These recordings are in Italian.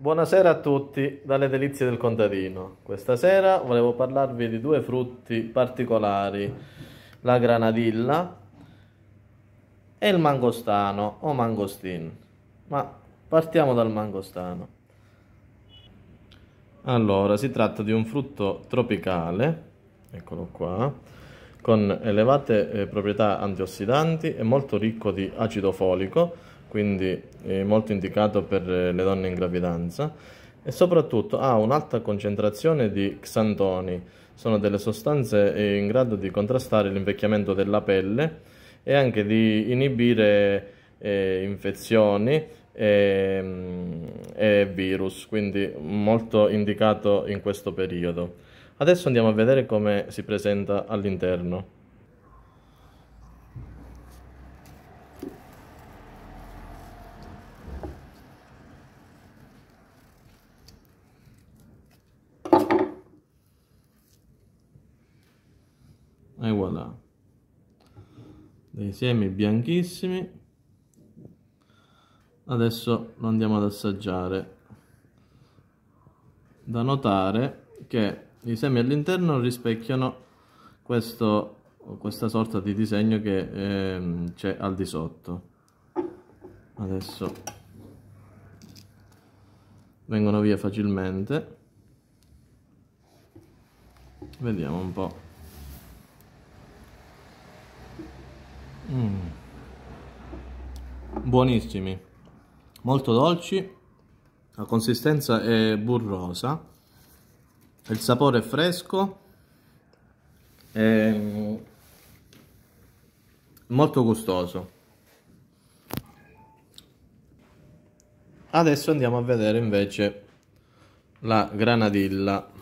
Buonasera a tutti dalle delizie del contadino. Questa sera volevo parlarvi di due frutti particolari, la granadilla e il mangostano o mangostin. Ma partiamo dal mangostano. Allora, si tratta di un frutto tropicale, eccolo qua, con elevate eh, proprietà antiossidanti e molto ricco di acido folico quindi è molto indicato per eh, le donne in gravidanza e soprattutto ha un'alta concentrazione di xantoni, sono delle sostanze eh, in grado di contrastare l'invecchiamento della pelle e anche di inibire eh, infezioni e, mm, e virus, quindi molto indicato in questo periodo. Adesso andiamo a vedere come si presenta all'interno. ancora dei semi bianchissimi adesso lo andiamo ad assaggiare da notare che i semi all'interno rispecchiano questo, questa sorta di disegno che eh, c'è al di sotto adesso vengono via facilmente vediamo un po' Mm. Buonissimi, molto dolci, la consistenza è burrosa, il sapore è fresco, è mm, molto gustoso. Adesso andiamo a vedere invece la granadilla.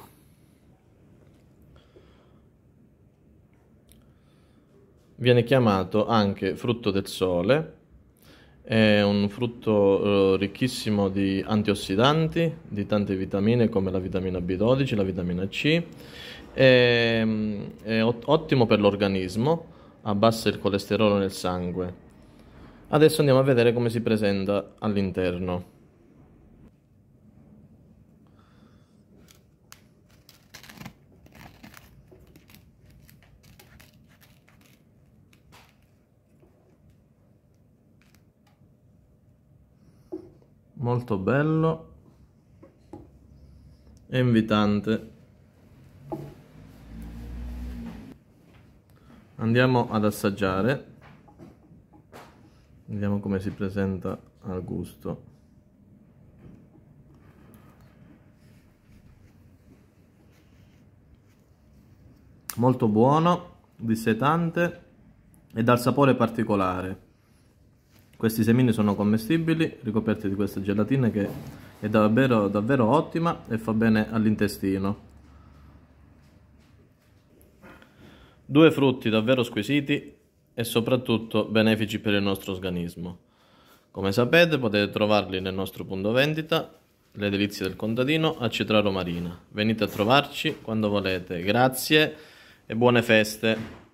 Viene chiamato anche frutto del sole, è un frutto eh, ricchissimo di antiossidanti, di tante vitamine come la vitamina B12, la vitamina C, è, è ottimo per l'organismo, abbassa il colesterolo nel sangue. Adesso andiamo a vedere come si presenta all'interno. molto bello e invitante andiamo ad assaggiare vediamo come si presenta al gusto molto buono dissetante e dal sapore particolare questi semini sono commestibili, ricoperti di questa gelatina che è davvero, davvero ottima e fa bene all'intestino. Due frutti davvero squisiti e soprattutto benefici per il nostro organismo. Come sapete potete trovarli nel nostro punto vendita, le delizie del contadino a Cetraro Marina. Venite a trovarci quando volete. Grazie e buone feste!